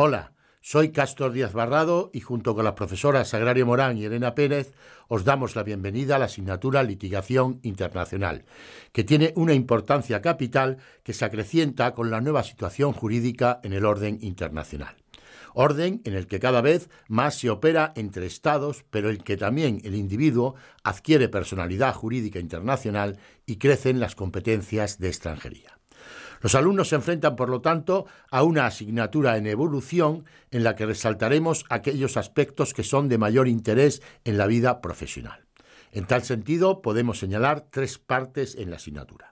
Hola, soy Castor Díaz Barrado y junto con las profesoras Agrario Morán y Elena Pérez os damos la bienvenida a la asignatura Litigación Internacional, que tiene una importancia capital que se acrecienta con la nueva situación jurídica en el orden internacional orden en el que cada vez más se opera entre Estados, pero el que también el individuo adquiere personalidad jurídica internacional y crecen las competencias de extranjería. Los alumnos se enfrentan, por lo tanto, a una asignatura en evolución en la que resaltaremos aquellos aspectos que son de mayor interés en la vida profesional. En tal sentido, podemos señalar tres partes en la asignatura.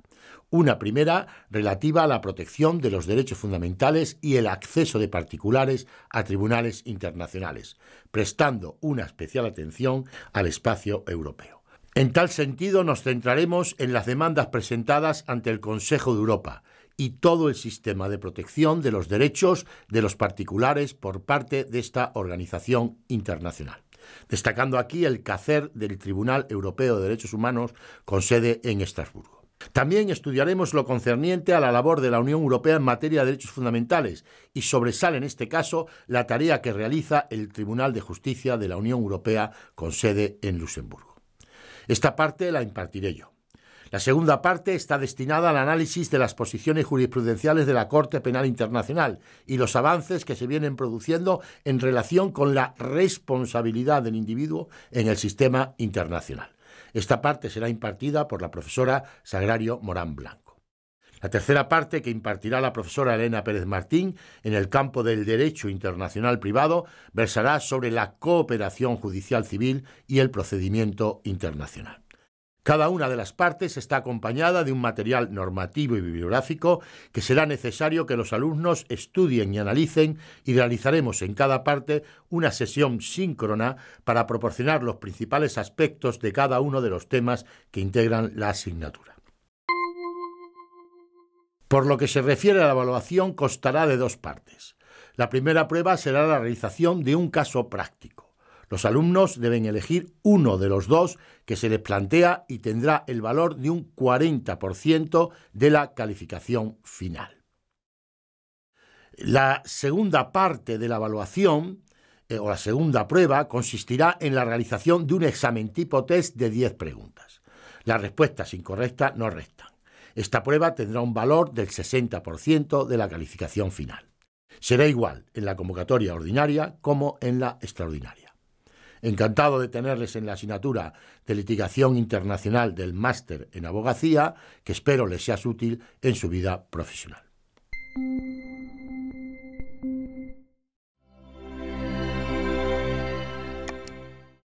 Una primera relativa a la protección de los derechos fundamentales y el acceso de particulares a tribunales internacionales, prestando una especial atención al espacio europeo. En tal sentido, nos centraremos en las demandas presentadas ante el Consejo de Europa, y todo el sistema de protección de los derechos de los particulares por parte de esta organización internacional. Destacando aquí el CACER del Tribunal Europeo de Derechos Humanos con sede en Estrasburgo. También estudiaremos lo concerniente a la labor de la Unión Europea en materia de derechos fundamentales y sobresale en este caso la tarea que realiza el Tribunal de Justicia de la Unión Europea con sede en Luxemburgo. Esta parte la impartiré yo. La segunda parte está destinada al análisis de las posiciones jurisprudenciales de la Corte Penal Internacional y los avances que se vienen produciendo en relación con la responsabilidad del individuo en el sistema internacional. Esta parte será impartida por la profesora Sagrario Morán Blanco. La tercera parte que impartirá la profesora Elena Pérez Martín en el campo del derecho internacional privado versará sobre la cooperación judicial civil y el procedimiento internacional. Cada una de las partes está acompañada de un material normativo y bibliográfico que será necesario que los alumnos estudien y analicen y realizaremos en cada parte una sesión síncrona para proporcionar los principales aspectos de cada uno de los temas que integran la asignatura. Por lo que se refiere a la evaluación, constará de dos partes. La primera prueba será la realización de un caso práctico. Los alumnos deben elegir uno de los dos que se les plantea y tendrá el valor de un 40% de la calificación final. La segunda parte de la evaluación eh, o la segunda prueba consistirá en la realización de un examen tipo test de 10 preguntas. Las respuestas incorrectas no restan. Esta prueba tendrá un valor del 60% de la calificación final. Será igual en la convocatoria ordinaria como en la extraordinaria. Encantado de tenerles en la asignatura de litigación internacional del máster en abogacía, que espero les sea útil en su vida profesional.